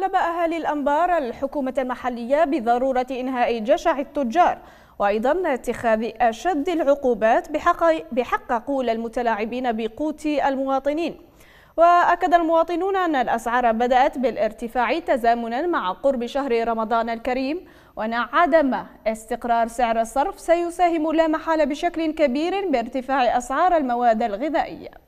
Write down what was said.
طالب أهالي الأنبار الحكومة المحلية بضرورة إنهاء جشع التجار وأيضا اتخاذ أشد العقوبات بحق, بحق قول المتلاعبين بقوت المواطنين وأكد المواطنون أن الأسعار بدأت بالارتفاع تزامنا مع قرب شهر رمضان الكريم وأن عدم استقرار سعر الصرف سيساهم لا محالة بشكل كبير بارتفاع أسعار المواد الغذائية